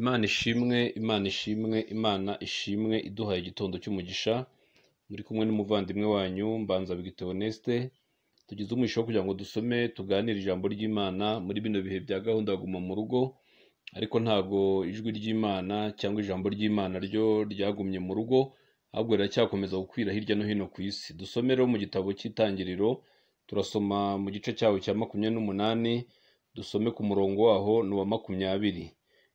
Imana ishimwe Imana ishimwe Imana ishimwe iduhaye igitondo cy'umugisha muri kumwe n'umuvandimwe wanyu mbanza Honeste tugize umugisha wo kugira ngo dusome tuganire ijambo ry'imana muri bino bihe bya gahunda guma mu rugo ariko ntabwo ijwi ry'imana cyangwa ijambo ry'imana ryo ryagumye mu rugo ahubwo riracyakomeza gukwira hirya no hino ku isi dusome rero mu gitabo cy'itangiriro turasoma mu gice cyawo cya makumyabiri n'umunani dusome ku murongo waho ni uwa makumyabiri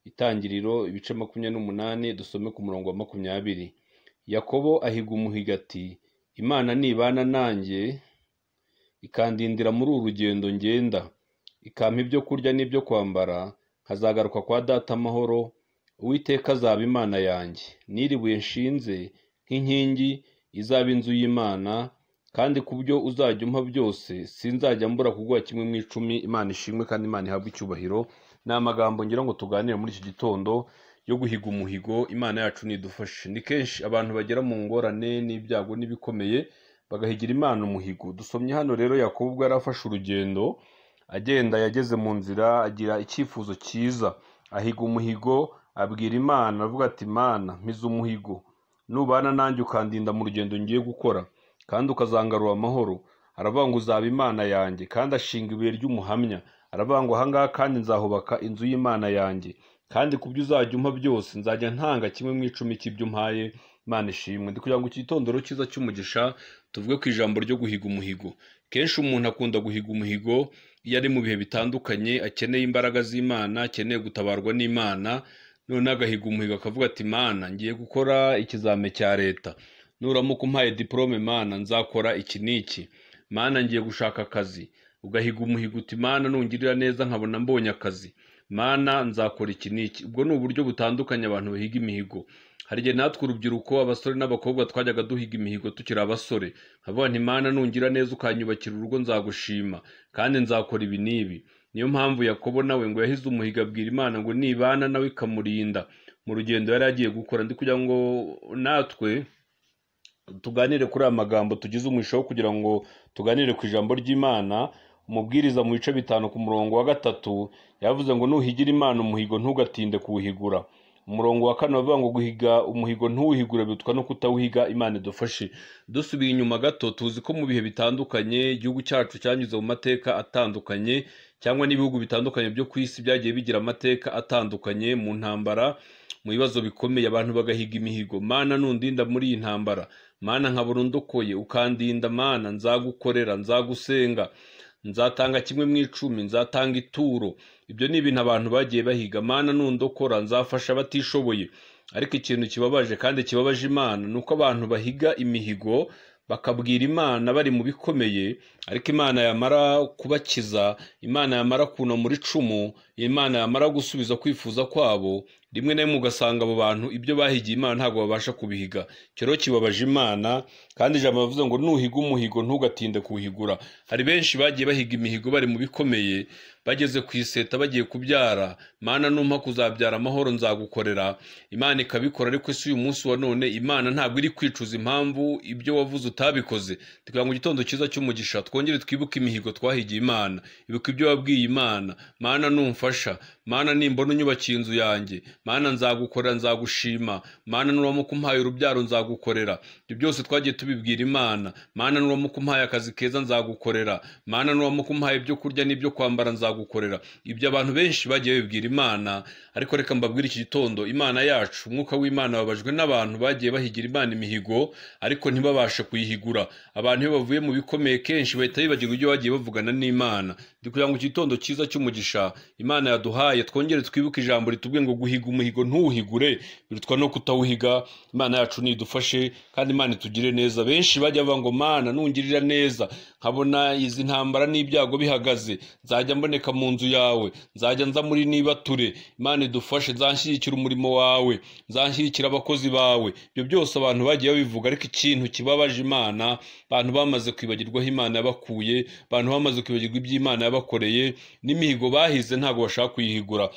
itangiriro ibice makumyabiri n'umunani dusome ku murongo wa makumyabiri yakobo ahiga umuhiga ati imana nibana nanjye ikandindira muri uru rugendo ngenda ikampa ibyo kurya n'ibyo kwambara nkazagaruka kwa data amahoro uwiteka azaba imana yanjye niribuye nshinze nk'inkingi izaba inzu y'imana kandi ku byo uzajya umpa byose sinzajya mbura kuguha kimwe mu icumi imana ishimwe kandi imana ihabwe icyubahiro ni amagambo ngira ngo tuganire muri iki gitondo yo guhiga umuhigo imana yacu nidufashe ni kenshi abantu bagera mu ngorane n'ibyago n'ibikomeye bagahigira imana umuhigo dusomye hano rero yakobo ubwo yari afashe urugendo agenda yageze mu nzira agira icyifuzo cyiza ahiga umuhigo abwira imana avuga ati imana mpize umuhigo nubana nanjye ukandinda mu rugendo ngiye gukora kandi ukazangarura amahoro aravuga ngo uzaba imana yanjye kandi ashinga ibuye ry'umuhamya aravuga ngo ahangaha kandi nzahubaka inzu y'imana yanjye kandi ku byo uzajya umpa byose nzajya ntanga kimwe mu icumi cy'ibyo umpaye imana ishimwe ndi kugira ngo ikitondoro cyiza cy'umugisha tuvuge ku ijambo ryo guhiga umuhigo kenshi umuntu akunda guhiga umuhigo iyo ari mu bihe bitandukanye akeneye imbaraga z'imana akeneye gutabarwa n'imana noneho agahiga umuhigo akavuga ati mana ngiye gukora ikizame cya leta nuramuka umpaye diporome mana nzakora iki n'iki mana ngiye gushaka akazi ugahiga umuhigo uti mana nungirira neza nkabona mbonye akazi mana nzakora iki n'iki ubwo ni uburyo butandukanye abantu bahiga imihigo hari igihe natwe urubyiruko abasore n'abakobwa twajyaga duhiga imihigo tukiri abasore nkavuga nti mana nungira neza ukanyubakira urugo nzagushima kandi nzakora ibi n'ibi niyo mpamvu yakobo nawe ngo yahize umuhigo abwira imana ngo nibana nawe ikamurinda mu rugendo yari agiye gukora ndi kugira ngo natwe tuganire kuri aya magambo tugize umugisha wo kugira ngo tuganire ku ijambo ry'imana umubwiriza mu bice bitanu ku murongo wa gatatu yavuze ngo nuhigira imana umuhigo ntugatinde kuwuhigura umurongo wa kane bavuga ngo guhiga umuhigo ntuwuhigure bitwa no kutawuhiga imana idufashe dusubiye inyuma gato tuzi ko mu bihe bitandukanye igihugu cyacu cyanyuze mu mateka atandukanye cyangwa n'ibihugu bitandukanye byo ku isi byagiye bigira amateka atandukanye mu ntambara mu bibazo bikomeye abantu bagahiga imihigo mana nundinda muri iyi ntambara mana nkabona undokoye ukandinda mana nzagukorera nzagusenga nzatanga kimwe mu icumi nzatanga ituro ibyo ni ibintu abantu bagiye bahiga mana nundokora nzafasha abatishoboye ariko ikintu kibabaje kandi kibabaje imana ni uko abantu bahiga imihigo bakabwira imana bari mu bikomeye ariko imana yamara kubakiza imana yamara kunamura icumu imana yamara gusubiza kwifuza kwabo rimwe na rimwe ugasanga abo bantu ibyo bahigiye imana ntabwo babasha kubihiga kero kibabaje imana kandi ijambo bavuze ngo nuhiga umuhigo ntugatinde kuwuhigura hari benshi bagiye bahiga imihigo bari mu bikomeye bageze ku iseta bagiye kubyara mana numpa kuzabyara amahoro nzagukorera imana ikabikora ariko si uyu munsi wa none imana ntabwo iri kwicuza impamvu ibyo wavuze utabikoze tukagira ngo igitondo cyiza cy'umugisha twongere twibuke imihigo twahigiye imana ibuka ibyo wabwiye imana mana numfasha mana nimbona unyubakiye inzu yanjye mana nzagukora nzagushima mana nuramuka umpaye urubyaro nzagukorera ibyo byose twagiye tubibwira imana mana nuramuka umpaye akazi keza nzagukorera mana nuramuka umpaye ibyo kurya n'ibyo kwambara nzagukorera ibyo abantu benshi bagiye babibwira imana ariko reka mbabwire iki gitondo imana yacu umwuka w'imana babajwe n'abantu bagiye bahigira imana imihigo ariko ntibabashe kuyihigura abantu iyo bavuye mu bikomeye kenshi bahita bibagirwa ibyo bagiye bavugana n'imana ndi kugira ngo iki gitondo cyiza cy'umugisha imana yaduhaye imana twongere twibuke ijambo ritubwiye ngo guhiga umuhigo ntuwuhigure birutwa no kutawuhiga imana yacu nidufashe kandi imana itugire neza benshi bajya bavuga ngo mana nungirira neza nkabona izi ntambara n'ibyago bihagaze nzajya mboneka mu nzu yawe nzajya nza muri nibature imana idufashe nzashyigikira umurimo wawe nzanshyigikira abakozi bawe ibyo byose abantu bagiye babivuga ariko ikintu kibabaje imana abantu bamaze kwibagirwaho imana yabakuye abantu bamaze kwibagirwa iby'imana yabakoreye n'imihigo bahize ntabwo bashaka kuyihiga figura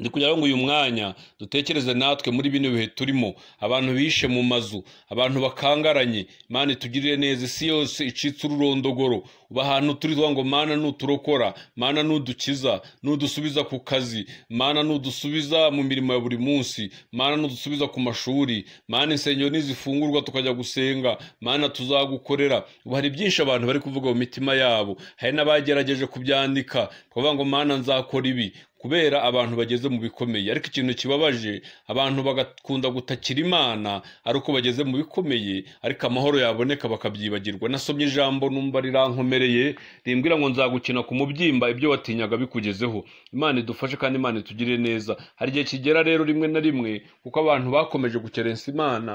ndi kugira ngo uyu mwanya dutekereze natwe muri bino bihe turimo abantu bishe mu mazu abantu bakangaranye mani tugirire neza isi yose icitse ururondogoro uba ahantu turi ngo mana nuturokora mana nudukiza nudusubiza ku kazi mana nudusubiza mu mirimo ya buri munsi mana nudusubiza ku mashuri mana insengero nizifungurwa tukajya gusenga mana tuzagukorera ubu hari byinshi abantu bari kuvuga mu mitima yabo hari n'abagerageje kubyandika twavuga ngo mana nzakora ibi kubera abantu bageze mu bikomeye ariko ikintu kibabaje abantu bagakunda gutakira imana ari uko bageze mu bikomeye ariko amahoro yaboneka bakabyibagirwa nasomye ijambo numva rirankomereye rimbwira ngo nzagukina ku mubyimba ibyo watinyaga bikugezeho imana idufashe kandi imana itugire neza hari igihe kigera rero rimwe na rimwe kuko abantu bakomeje gukerensa imana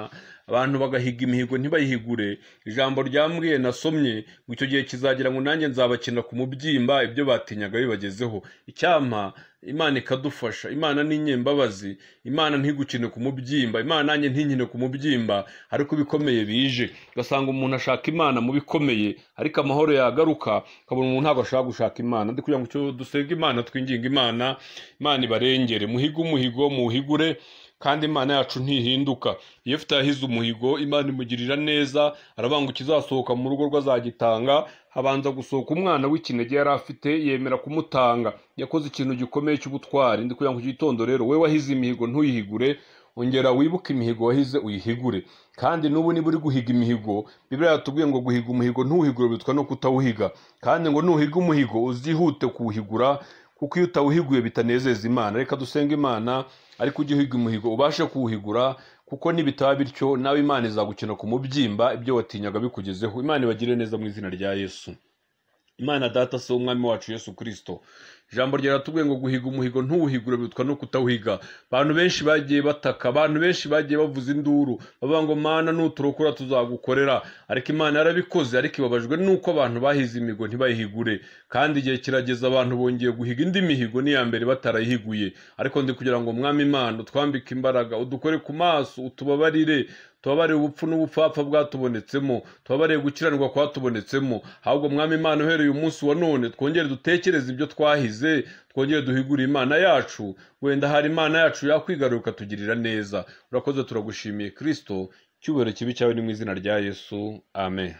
abantu bagahiga imihigo ntibayihigure ijambo rya nasomye ngo icyo gihe kizagira ngo nanjye nzabakina ku mubyimba ibyo batinyaga bibagezeho icyampa imana ikadufasha imana ni imana ntigukine ku mubyimba imana nanjye ntinkine ku mubyimba ariko ibikomeye bije ugasanga umuntu ashaka imana mu bikomeye ariko amahoro yagaruka ukabona umuntu ntabwo ashaka gushaka imana kugira ngo dusenga imana twinginga imana imana ibarengere muhigo umuhigo muhigure kandi imana yacu ntihinduka iyo ifite yahize umuhigo imana imugirira neza arabangukiza asohoka mu rugo rw'azagitanga habanza gusohoka umwana w'ikinege yari afite yemera kumutanga yakoze ikintu gikomeye cy'ubutwari ndi kugira ngo gitondo rero we wahize imihigo ntuyihigure ongera wibuke imihigo wahize uyihigure kandi n'ubu niba uri guhiga imihigo bibiriya yatubwiye ngo guhiga umuhigo ntuwuhigure bitwa no kutawuhiga kandi ngo nuhiga umuhigo uzihute kuwuhigura kuko iyo utawuhiguye bitanezeza imana reka dusenga imana ariko ujye uhiga umuhigo ubashe kuwuhigura kuko nibitaba bityo nawe imana izagukina ku mubyimba ibyo watinyaga bikugezeho imana ibagire neza mu izina rya yesu imana data se umwami wacu yesu kirisito ijambo ryaratubwiye ngo guhiga umuhigo ntuwuhigure bitwa no kutawuhiga abantu benshi bagiye bataka abantu benshi bagiye bavuza induru bavuga ngo mana nuturokora tuzagukorera ariko imana yarabikoze ariko ibabajwe nuko abantu bahize imigo ntibayihigure kandi igihe kirageza abantu bongeye guhiga indi mihigo n'iya mbere batarayihiguye ariko ndi kugira ngo mwami imana utwambike imbaraga udukore ku maso utubabarire tubabarire ubupfu n'ubupfapfa bwatubonetsemo tubabarire gukiranirwa kwatubonetsemo ahubwo mwami imana uhereye umunsi wa none twongere dutekereze ibyo twahize twize twongere duhigure imana yacu wenda hari imana yacu yakwigaruka tugirira neza urakoze turagushimiye kirisito icyubahiro kibi cyawe ni mu izina rya yesu amen